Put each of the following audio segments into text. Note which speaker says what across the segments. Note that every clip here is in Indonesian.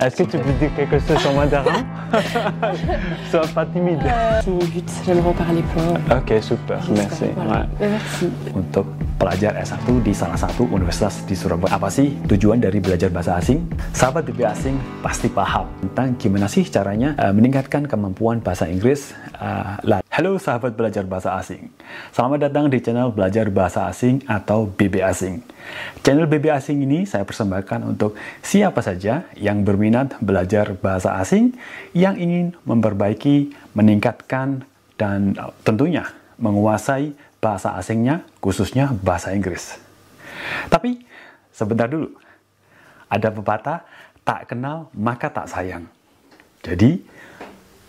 Speaker 1: Est-ce que tu peux dire quelque chose en mandarin Sois pas timide. Euh, je c'est mon but, j'aimerais en parler plein. Ok, super, merci. Ben, merci. On top. pelajar S1 di salah satu universitas di Surabaya. Apa sih tujuan dari belajar bahasa asing? Sahabat BB asing pasti paham tentang gimana sih caranya uh, meningkatkan kemampuan bahasa Inggris. Uh, Halo sahabat belajar bahasa asing. Selamat datang di channel Belajar Bahasa Asing atau BB Asing. Channel BB Asing ini saya persembahkan untuk siapa saja yang berminat belajar bahasa asing yang ingin memperbaiki, meningkatkan dan eh, tentunya menguasai bahasa asingnya, khususnya bahasa Inggris. Tapi sebentar dulu, ada pepatah tak kenal maka tak sayang. Jadi,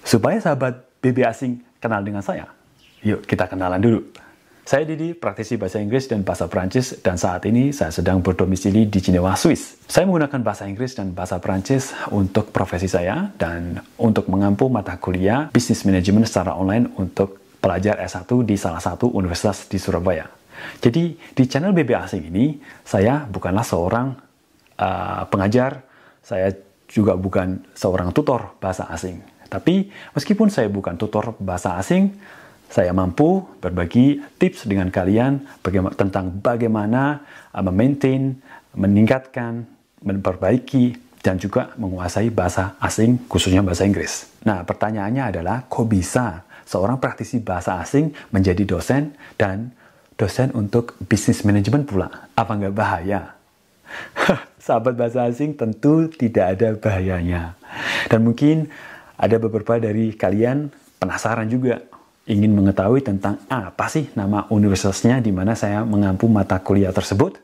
Speaker 1: supaya sahabat BB asing kenal dengan saya, yuk kita kenalan dulu. Saya Didi, praktisi bahasa Inggris dan bahasa Perancis, dan saat ini saya sedang berdomisili di Jenewa, Swiss. Saya menggunakan bahasa Inggris dan bahasa Perancis untuk profesi saya dan untuk mengampu mata kuliah bisnis manajemen secara online untuk pelajar S1 di salah satu universitas di Surabaya. Jadi di channel BB Asing ini saya bukanlah seorang uh, pengajar, saya juga bukan seorang tutor bahasa asing. Tapi meskipun saya bukan tutor bahasa asing, saya mampu berbagi tips dengan kalian bagaima, tentang bagaimana eh, memaintain, meningkatkan, memperbaiki, dan juga menguasai bahasa asing, khususnya bahasa Inggris. Nah, pertanyaannya adalah, kok bisa seorang praktisi bahasa asing menjadi dosen dan dosen untuk bisnis manajemen pula. Apa nggak bahaya? Sahabat bahasa asing tentu tidak ada bahayanya. Dan mungkin ada beberapa dari kalian penasaran juga ingin mengetahui tentang apa sih nama universitasnya di mana saya mengampu mata kuliah tersebut.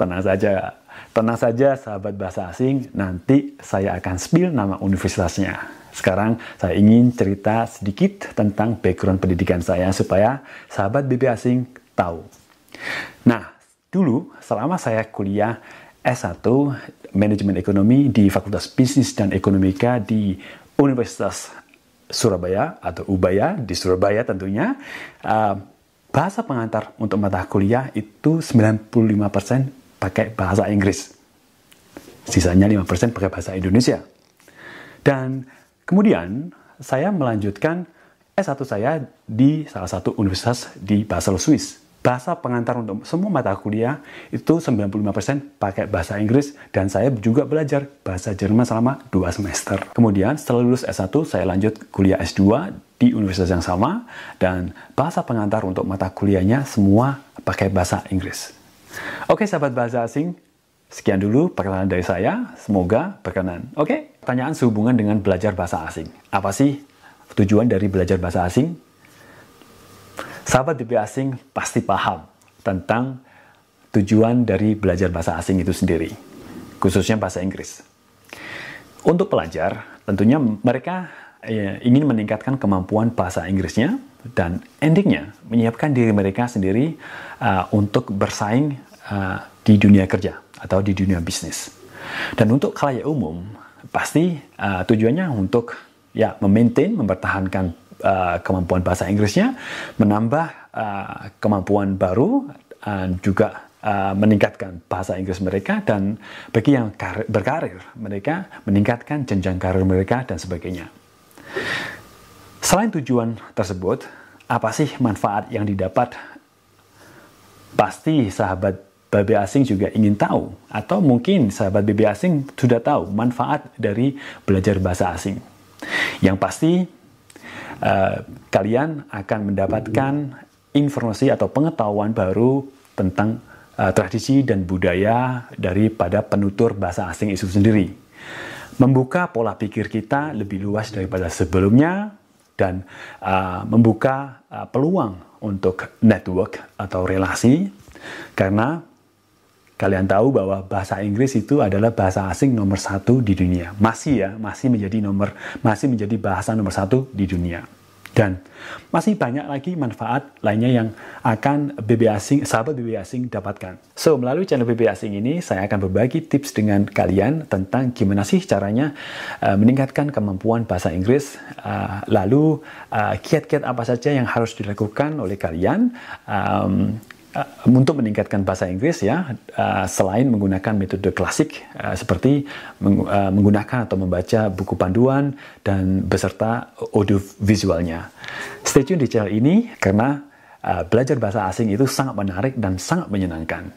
Speaker 1: Tenang saja, Tenang saja sahabat bahasa asing, nanti saya akan spill nama universitasnya. Sekarang saya ingin cerita sedikit tentang background pendidikan saya supaya sahabat BB asing tahu. Nah, dulu selama saya kuliah S1 Manajemen Ekonomi di Fakultas Bisnis dan Ekonomika di Universitas Surabaya atau Ubaya di Surabaya tentunya. Uh, bahasa pengantar untuk mata kuliah itu 95% pakai bahasa Inggris. Sisanya 5% pakai bahasa Indonesia. Dan kemudian saya melanjutkan S1 saya di salah satu universitas di Basel, Swiss. Bahasa pengantar untuk semua mata kuliah itu 95% pakai bahasa Inggris dan saya juga belajar bahasa Jerman selama 2 semester. Kemudian setelah lulus S1 saya lanjut kuliah S2 di universitas yang sama dan bahasa pengantar untuk mata kuliahnya semua pakai bahasa Inggris. Oke sahabat bahasa asing, sekian dulu perkenalan dari saya. Semoga berkenan. Oke, pertanyaan sehubungan dengan belajar bahasa asing. Apa sih tujuan dari belajar bahasa asing? Sahabat DP asing pasti paham tentang tujuan dari belajar bahasa asing itu sendiri, khususnya bahasa Inggris. Untuk pelajar, tentunya mereka Iya, ingin meningkatkan kemampuan bahasa Inggrisnya dan endingnya menyiapkan diri mereka sendiri uh, untuk bersaing uh, di dunia kerja atau di dunia bisnis. Dan untuk kalayak umum pasti uh, tujuannya untuk ya memaintain, mempertahankan uh, kemampuan bahasa Inggrisnya, menambah uh, kemampuan baru uh, juga Uh, meningkatkan bahasa Inggris mereka dan bagi yang berkarir mereka meningkatkan jenjang karir mereka dan sebagainya. Selain tujuan tersebut, apa sih manfaat yang didapat? Pasti sahabat BB asing juga ingin tahu atau mungkin sahabat BB asing sudah tahu manfaat dari belajar bahasa asing. Yang pasti uh, kalian akan mendapatkan informasi atau pengetahuan baru tentang uh, tradisi dan budaya daripada penutur bahasa asing itu sendiri membuka pola pikir kita lebih luas daripada sebelumnya dan uh, membuka uh, peluang untuk network atau relasi karena kalian tahu bahwa bahasa Inggris itu adalah bahasa asing nomor satu di dunia masih ya masih menjadi nomor masih menjadi bahasa nomor satu di dunia dan masih banyak lagi manfaat lainnya yang akan BB asing, sahabat BB asing dapatkan. So, melalui channel BB asing ini, saya akan berbagi tips dengan kalian tentang gimana sih caranya uh, meningkatkan kemampuan bahasa Inggris, uh, lalu eh, kiat-kiat uh, apa saja yang harus dilakukan oleh kalian um, uh, untuk meningkatkan bahasa Inggris ya uh, selain menggunakan metode klasik uh, seperti meng, uh, menggunakan atau membaca buku panduan dan beserta audio visualnya. Stay tune di channel ini karena uh, belajar bahasa asing itu sangat menarik dan sangat menyenangkan.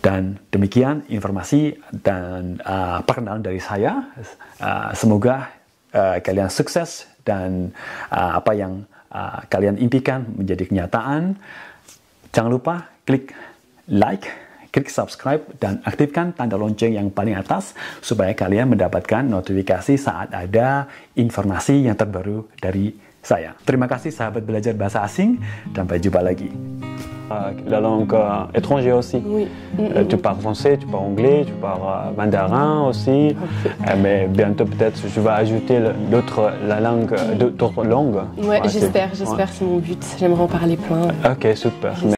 Speaker 1: Dan demikian informasi dan uh, perkenalan dari saya. Uh, semoga uh, kalian sukses dan uh, apa yang uh, kalian impikan menjadi kenyataan. Jangan lupa klik like, klik subscribe, dan aktifkan tanda lonceng yang paling atas supaya kalian mendapatkan notifikasi saat ada informasi yang terbaru dari saya. Terima kasih sahabat belajar bahasa asing, dan sampai jumpa lagi. la ah, langue étrangère aussi. Oui. Euh, tu parles français, tu parles anglais, tu parles mandarin aussi. Okay. Eh, mais bientôt peut-être je vais ajouter d'autres la langue, d'autres langues. Ouais, ouais j'espère, j'espère, ouais. c'est mon but. J'aimerais en parler plein. Ok, super.